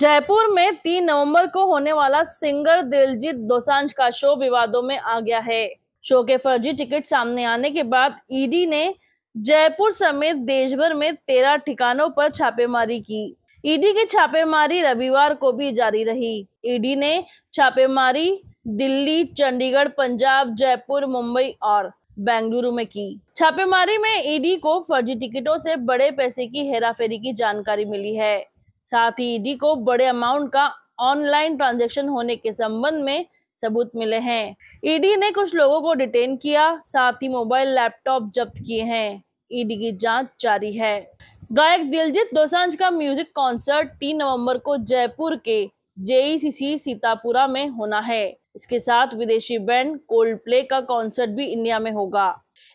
जयपुर में 3 नवंबर को होने वाला सिंगर दिलजीत दोसांझ का शो विवादों में आ गया है शो के फर्जी टिकट सामने आने के बाद ईडी ने जयपुर समेत देश भर में तेरह ठिकानों पर छापेमारी की ईडी की छापेमारी रविवार को भी जारी रही ईडी ने छापेमारी दिल्ली चंडीगढ़ पंजाब जयपुर मुंबई और बेंगलुरु में की छापेमारी में ईडी e को फर्जी टिकटों से बड़े पैसे की हेराफेरी की जानकारी मिली है साथ ही ईडी e को बड़े अमाउंट का ऑनलाइन ट्रांजेक्शन होने के संबंध में सबूत मिले हैं ईडी e ने कुछ लोगों को डिटेन किया साथ ही मोबाइल लैपटॉप जब्त किए हैं ईडी की जांच जारी है गायक दिलजीत दोसांझ का म्यूजिक कॉन्सर्ट 3 नवंबर को जयपुर के जेईसीसी सीतापुरा में होना है इसके साथ विदेशी बैंड कोल्ड प्ले का कॉन्सर्ट भी इंडिया में होगा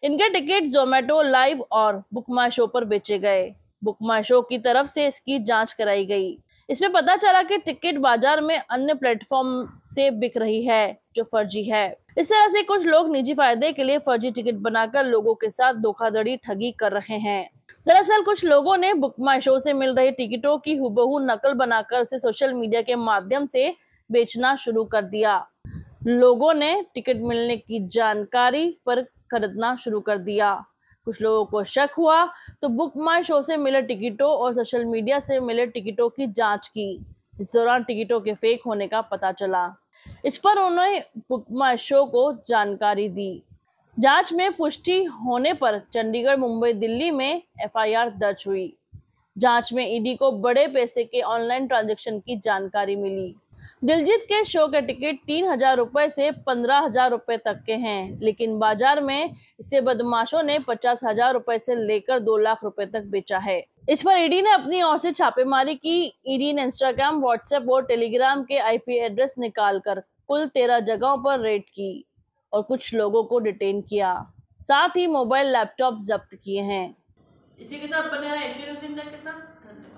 इनके टिकट जोमेटो लाइव और बुकमा शो पर बेचे गए बुकमा शो की तरफ से इसकी जांच कराई गई इसमें पता चला कि टिकट बाजार में अन्य प्लेटफॉर्म से बिक रही है जो फर्जी है इस तरह से कुछ लोग निजी फायदे के लिए फर्जी टिकट बनाकर लोगों के साथ धोखाधड़ी ठगी कर रहे हैं दरअसल कुछ लोगों ने बुक माई शो से मिल रही टिकटों की हुबहू नकल बनाकर उसे सोशल मीडिया के माध्यम से बेचना शुरू कर दिया लोगों ने टिकट मिलने की जानकारी पर खरीदना शुरू कर दिया कुछ लोगों को शक हुआ तो बुक माई शो से मिले टिकटों और सोशल मीडिया से मिले टिकटों की जांच की इस दौरान टिकटों के फेक होने का पता चला इस पर उन्होंने बुक माई शो को जानकारी दी जांच में पुष्टि होने पर चंडीगढ़ मुंबई दिल्ली में एफआईआर दर्ज हुई जांच में ईडी को बड़े पैसे के ऑनलाइन ट्रांजैक्शन की जानकारी मिली दिलजीत के शो के टिकट तीन हजार रुपए से पंद्रह हजार रुपए तक के हैं लेकिन बाजार में इसे बदमाशों ने पचास हजार रुपए से लेकर दो लाख रुपए तक बेचा है इस पर ईडी ने अपनी ओर से छापेमारी की ईडी ने इंस्टाग्राम व्हाट्सएप और टेलीग्राम के आईपी एड्रेस निकालकर कुल तेरह जगहों पर रेड की और कुछ लोगों को डिटेन किया साथ ही मोबाइल लैपटॉप जब्त किए हैं इसी के साथ बने रहे के साथ धन्यवाद